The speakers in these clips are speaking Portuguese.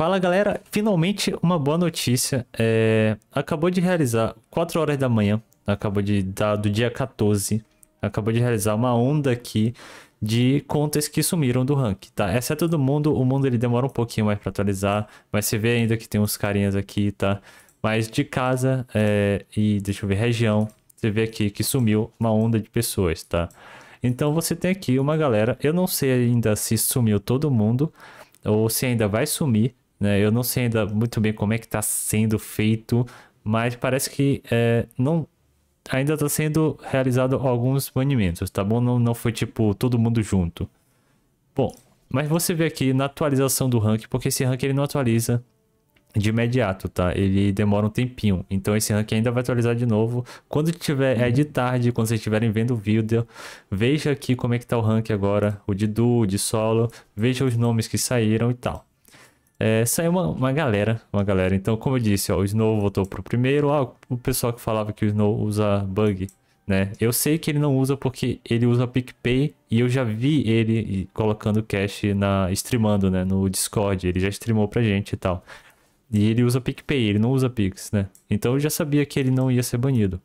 Fala galera, finalmente uma boa notícia. É... Acabou de realizar 4 horas da manhã, acabou de dar do dia 14, acabou de realizar uma onda aqui de contas que sumiram do rank, tá? Exceto do mundo, o mundo ele demora um pouquinho mais para atualizar, mas você vê ainda que tem uns carinhas aqui, tá? Mas de casa é... e deixa eu ver, região, você vê aqui que sumiu uma onda de pessoas, tá? Então você tem aqui uma galera, eu não sei ainda se sumiu todo mundo ou se ainda vai sumir, né? Eu não sei ainda muito bem como é que está sendo feito, mas parece que é, não ainda está sendo realizado alguns banimentos, tá bom? Não, não foi tipo todo mundo junto. Bom, mas você vê aqui na atualização do rank, porque esse rank ele não atualiza de imediato, tá? Ele demora um tempinho. Então esse rank ainda vai atualizar de novo. Quando tiver, é de tarde, quando vocês estiverem vendo o vídeo, veja aqui como é que tá o rank agora, o de duo, o de solo, veja os nomes que saíram e tal é, saiu uma, uma galera, uma galera. Então, como eu disse, ó, o Snow voltou pro primeiro. Ah, o pessoal que falava que o Snow usa bug, né? Eu sei que ele não usa porque ele usa PicPay e eu já vi ele colocando cash na streamando, né, no Discord, ele já streamou pra gente e tal. E ele usa PicPay, ele não usa Pix, né? Então eu já sabia que ele não ia ser banido.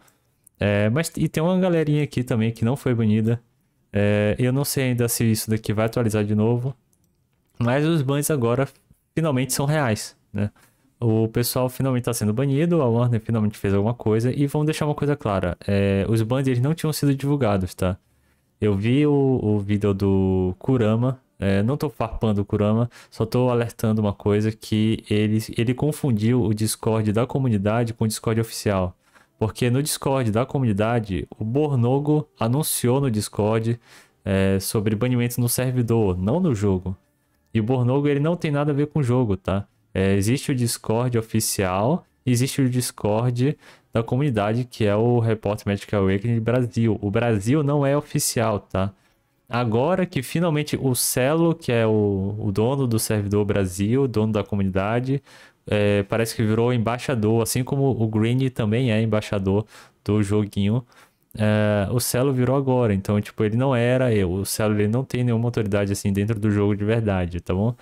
É, mas e tem uma galerinha aqui também que não foi banida. É, eu não sei ainda se isso daqui vai atualizar de novo. Mas os bans agora finalmente são reais, né? O pessoal finalmente está sendo banido, a Warner finalmente fez alguma coisa, e vamos deixar uma coisa clara, é, os bans eles não tinham sido divulgados, tá? Eu vi o, o vídeo do Kurama, é, não estou farpando o Kurama, só estou alertando uma coisa que ele, ele confundiu o Discord da comunidade com o Discord oficial. Porque no Discord da comunidade, o Bornogo anunciou no Discord é, sobre banimentos no servidor, não no jogo. E o Bornogo, ele não tem nada a ver com o jogo, tá? É, existe o Discord oficial, existe o Discord da comunidade, que é o Repórter Medical Awakening Brasil. O Brasil não é oficial, tá? Agora que finalmente o Celo, que é o, o dono do servidor Brasil, dono da comunidade, é, parece que virou embaixador, assim como o Green também é embaixador do joguinho. Ah, o Celo virou agora, então, tipo, ele não era eu. O Celo, ele não tem nenhuma autoridade, assim, dentro do jogo de verdade, tá bom?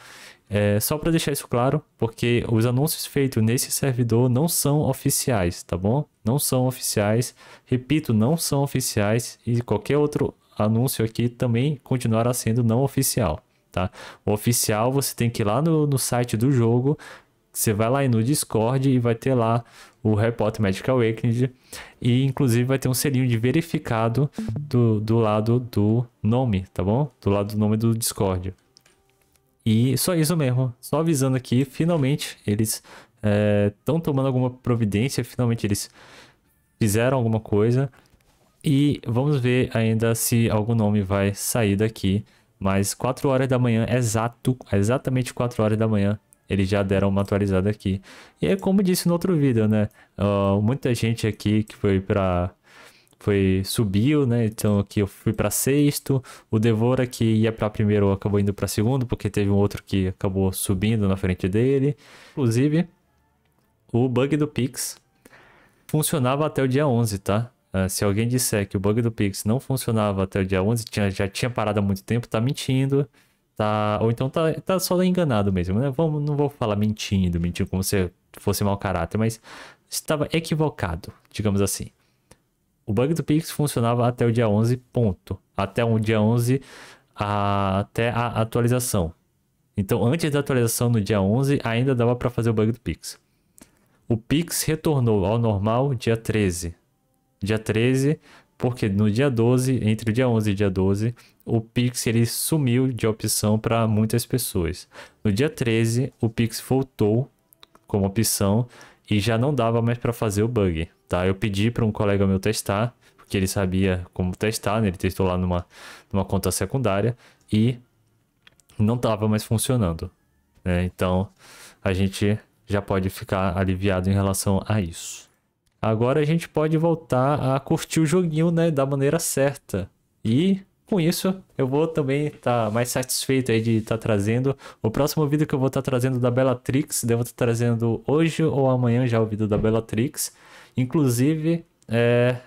É, só para deixar isso claro, porque os anúncios feitos nesse servidor não são oficiais, tá bom? Não são oficiais. Repito, não são oficiais. E qualquer outro anúncio aqui também continuará sendo não oficial, tá? O oficial você tem que ir lá no, no site do jogo, você vai lá no Discord e vai ter lá o Report Magic Awakened. E inclusive vai ter um selinho de verificado do, do lado do nome, tá bom? Do lado do nome do Discord. E só isso mesmo. Só avisando aqui, finalmente eles estão é, tomando alguma providência, finalmente eles fizeram alguma coisa. E vamos ver ainda se algum nome vai sair daqui. Mas 4 horas da manhã, exato, exatamente 4 horas da manhã, eles já deram uma atualizada aqui. E é como disse no outro vídeo, né? Uh, muita gente aqui que foi para foi subiu, né? Então aqui eu fui para sexto, o Devora que ia para primeiro acabou indo para segundo, porque teve um outro que acabou subindo na frente dele. Inclusive, o bug do Pix funcionava até o dia 11, tá? Uh, se alguém disser que o bug do Pix não funcionava até o dia 11, tinha, já tinha parado há muito tempo, tá mentindo tá. Ou então tá, tá só enganado mesmo, né? Vamos, não vou falar mentindo, mentindo como se fosse mau caráter, mas estava equivocado, digamos assim. O bug do Pix funcionava até o dia 11, ponto. Até o dia 11, a, até a atualização. Então, antes da atualização no dia 11, ainda dava para fazer o bug do Pix. O Pix retornou ao normal dia 13. Dia 13, porque no dia 12, entre o dia 11 e o dia 12, o Pix ele sumiu de opção para muitas pessoas. No dia 13, o Pix voltou como opção e já não dava mais para fazer o bug, tá? Eu pedi para um colega meu testar, porque ele sabia como testar, né? ele testou lá numa, numa conta secundária e não estava mais funcionando. Né? Então a gente já pode ficar aliviado em relação a isso. Agora a gente pode voltar a curtir o joguinho, né, da maneira certa. E com isso, eu vou também estar tá mais satisfeito aí de estar tá trazendo o próximo vídeo que eu vou estar tá trazendo da Bellatrix. Devo estar tá trazendo hoje ou amanhã já o vídeo da Bellatrix. Inclusive, é,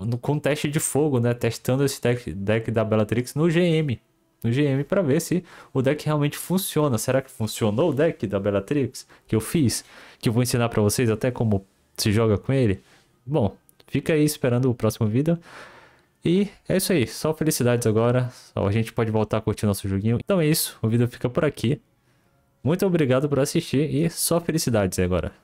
no, com teste de fogo, né? Testando esse deck, deck da Bellatrix no GM. No GM para ver se o deck realmente funciona. Será que funcionou o deck da Bellatrix que eu fiz? Que eu vou ensinar para vocês até como se joga com ele. Bom, fica aí esperando o próximo vídeo. E é isso aí, só felicidades agora. Só a gente pode voltar a curtir nosso joguinho. Então é isso, o vídeo fica por aqui. Muito obrigado por assistir e só felicidades agora.